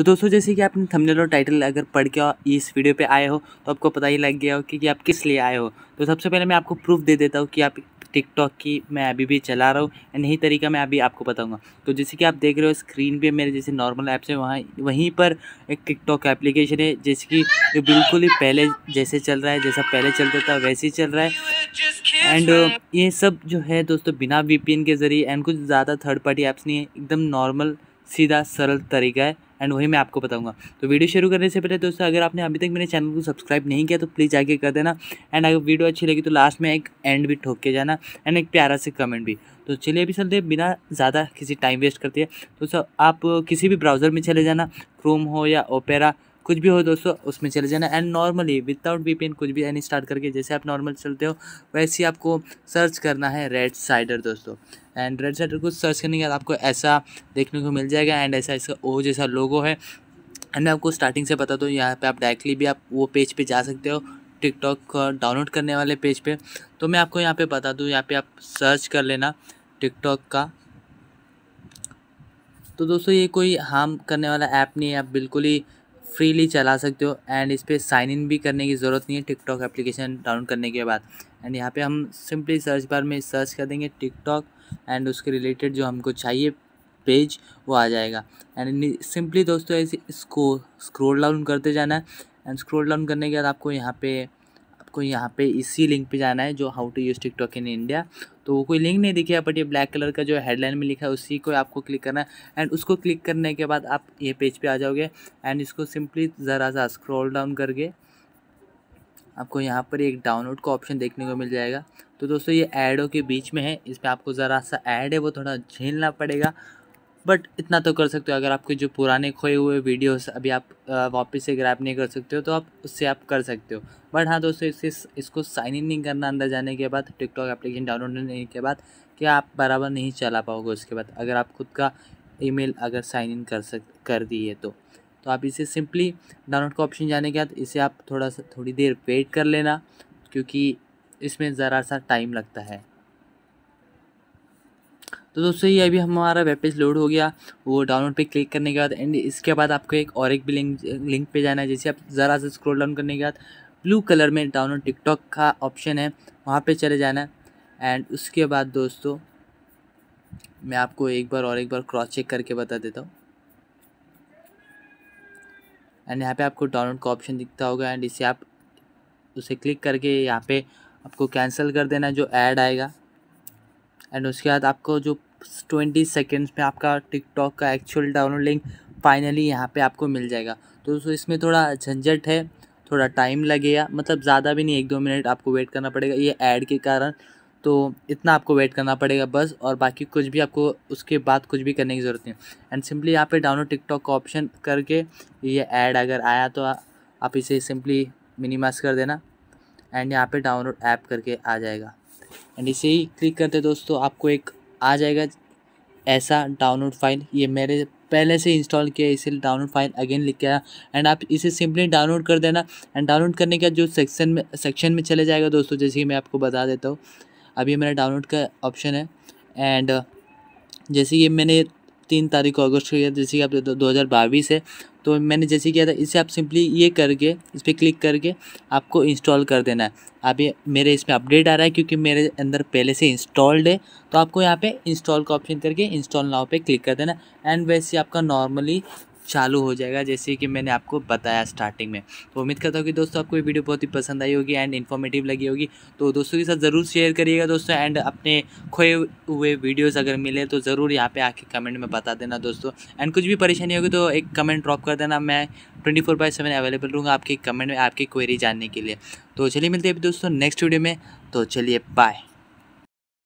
तो दोस्तों जैसे कि आपने थंबनेल और टाइटल अगर पढ़ के इस वीडियो पे आए हो तो आपको पता ही लग गया हो कि आप किस लिए आए हो तो सबसे पहले मैं आपको प्रूफ दे देता हूँ कि आप टिकटॉक की मैं अभी भी चला रहा हूँ एंड यही तरीका मैं अभी आपको बताऊँगा तो जैसे कि आप देख रहे हो स्क्रीन पर मेरे जैसे नॉर्मल ऐप्स है वहाँ वहीं पर एक टिकटॉक एप्लीकेशन है जैसे कि जो बिल्कुल ही पहले जैसे चल रहा है जैसा पहले चलता था वैसे ही चल रहा है एंड ये सब जो है दोस्तों बिना वी के ज़रिए एंड कुछ ज़्यादा थर्ड पार्टी ऐप्स नहीं है एकदम नॉर्मल सीधा सरल तरीका है एंड वही मैं आपको बताऊँगा तो वीडियो शुरू करने से पहले दोस्तों अगर आपने अभी तक मेरे चैनल को सब्सक्राइब नहीं किया तो प्लीज़ आगे कर देना एंड अगर वीडियो अच्छी लगी तो लास्ट में एक एंड भी ठोक के जाना एंड एक प्यारा से कमेंट भी तो चलिए अभी चलते बिना ज़्यादा किसी टाइम वेस्ट करते हैं तो सर आप किसी भी ब्राउज़र में चले जाना क्रोम हो या ओपेरा कुछ भी हो दोस्तों उसमें चले जाना एंड नॉर्मली विदाउट वी कुछ भी एनी स्टार्ट करके जैसे आप नॉर्मल चलते हो वैसे ही आपको सर्च करना है रेड साइडर दोस्तों एंड रेड साइडर को सर्च करने के बाद आपको ऐसा देखने को मिल जाएगा एंड ऐसा ऐसा ओ जैसा लोगो है एंड मैं आपको स्टार्टिंग से बता दूँ यहाँ पे आप डायरेक्टली भी आप वो पेज पे जा सकते हो टिकटॉक डाउनलोड करने वाले पेज पे तो मैं आपको यहाँ पे बता दूँ यहाँ पे आप सर्च कर लेना टिकटॉक का तो दोस्तों ये कोई हार्म करने वाला ऐप नहीं है आप बिल्कुल ही फ्रीली चला सकते हो एंड इस पर साइन इन भी करने की ज़रूरत नहीं है टिकटॉक एप्लीकेशन डाउनलोड करने के बाद एंड यहाँ पे हम सिंपली सर्च बार में सर्च कर देंगे टिकटॉक एंड उसके रिलेटेड जो हमको चाहिए पेज वो आ जाएगा एंड सिंपली दोस्तों ऐसे इसको स्क्रोल डाउन करते जाना है एंड स्क्रोल डाउन करने के बाद आपको यहाँ पे आपको यहाँ पे इसी लिंक पे जाना है जो how to use TikTok in India तो वो कोई लिंक नहीं दिखेगा बट ये ब्लैक कलर का जो हेडलाइन में लिखा है उसी को आपको क्लिक करना है एंड उसको क्लिक करने के बाद आप ये पेज पे आ जाओगे एंड इसको सिंपली ज़रा सा स्क्रॉल डाउन करके आपको यहाँ पर एक डाउनलोड का ऑप्शन देखने को मिल जाएगा तो दोस्तों ये एडों के बीच में है इसमें आपको ज़रा सा ऐड है वो थोड़ा झेलना पड़ेगा बट इतना तो कर सकते हो अगर आपके जो पुराने खोए हुए वीडियोस अभी आप वापस से ग्रैप नहीं कर सकते हो तो आप उससे आप कर सकते हो बट हाँ दोस्तों इससे इसको साइन इन नहीं करना अंदर जाने के बाद टिकटॉक एप्लीकेशन डाउनलोड नहीं के बाद क्या आप बराबर नहीं चला पाओगे उसके बाद अगर आप खुद का ईमेल अगर साइन इन कर सक कर दिए तो तो आप इसे सिंपली डाउनलोड का ऑप्शन जाने के बाद इसे आप थोड़ा सा थोड़ी देर वेट कर लेना क्योंकि इसमें ज़रा सा टाइम लगता है तो दोस्तों ये अभी हमारा वेब पेज लोड हो गया वो डाउनलोड पे क्लिक करने के बाद एंड इसके बाद आपको एक और एक भी लिंक लिंक पे जाना है जैसे आप ज़रा से स्क्रॉल डाउन करने के बाद ब्लू कलर में डाउनलोड टिकटॉक का ऑप्शन है वहाँ पे चले जाना है एंड उसके बाद दोस्तों मैं आपको एक बार और एक बार क्रॉस चेक करके बता देता हूँ एंड यहाँ पर आपको डाउनलोड का ऑप्शन दिखता होगा एंड इसे आप उसे क्लिक करके यहाँ पर आपको कैंसिल कर देना जो ऐड आएगा एंड उसके बाद आपको जो ट्वेंटी सेकेंड्स में आपका टिकटॉक का एक्चुअल डाउनलोड लिंक फाइनली यहाँ पे आपको मिल जाएगा तो दोस्तों इसमें थोड़ा झंझट है थोड़ा टाइम लगेगा मतलब ज़्यादा भी नहीं एक दो मिनट आपको वेट करना पड़ेगा ये ऐड के कारण तो इतना आपको वेट करना पड़ेगा बस और बाकी कुछ भी आपको उसके बाद कुछ भी करने की ज़रूरत नहीं एंड सिंपली यहाँ पे डाउनलोड टिकटॉक का ऑप्शन करके ये ऐड अगर आया तो आ, आप इसे सिंपली मिनिमाइज कर देना एंड यहाँ पे डाउनलोड ऐप करके आ जाएगा एंड इसे ही क्लिक करते दोस्तों आपको एक आ जाएगा ऐसा डाउनलोड फाइल ये मेरे पहले से इंस्टॉल किया इसे डाउनलोड फाइल अगेन लिख के आया एंड आप इसे सिंपली डाउनलोड कर देना एंड डाउनलोड करने के बाद जो सेक्शन में सेक्शन में चले जाएगा दोस्तों जैसे कि मैं आपको बता देता हूँ अभी मेरा डाउनलोड का ऑप्शन है एंड जैसे ये मैंने तीन तारीख को अगस्त को किया जैसे कि आप दो हज़ार बाईस है तो मैंने जैसे किया था इसे आप सिंपली ये करके इस पर क्लिक करके आपको इंस्टॉल कर देना है आप ये मेरे इसमें अपडेट आ रहा है क्योंकि मेरे अंदर पहले से इंस्टॉल्ड है तो आपको यहाँ पे इंस्टॉल का ऑप्शन करके इंस्टॉल नाव पे क्लिक कर देना एंड वैसे आपका नॉर्मली चालू हो जाएगा जैसे कि मैंने आपको बताया स्टार्टिंग में तो उम्मीद करता हूँ कि दोस्तों आपको ये वीडियो बहुत ही पसंद आई होगी एंड इन्फॉर्मेटिव लगी होगी तो दोस्तों के साथ ज़रूर शेयर करिएगा दोस्तों एंड अपने खोए हुए वीडियोज़ अगर मिले तो ज़रूर यहाँ पर आके कमेंट में बता देना दोस्तों एंड कुछ भी परेशानी होगी तो एक कमेंट ड्रॉप कर देना मैं twenty four by seven available रहूँगा आपके कमेंट में आपकी क्वेरी जानने के लिए तो चलिए मिलते हैं दोस्तों नेक्स्ट वीडियो में तो चलिए बाय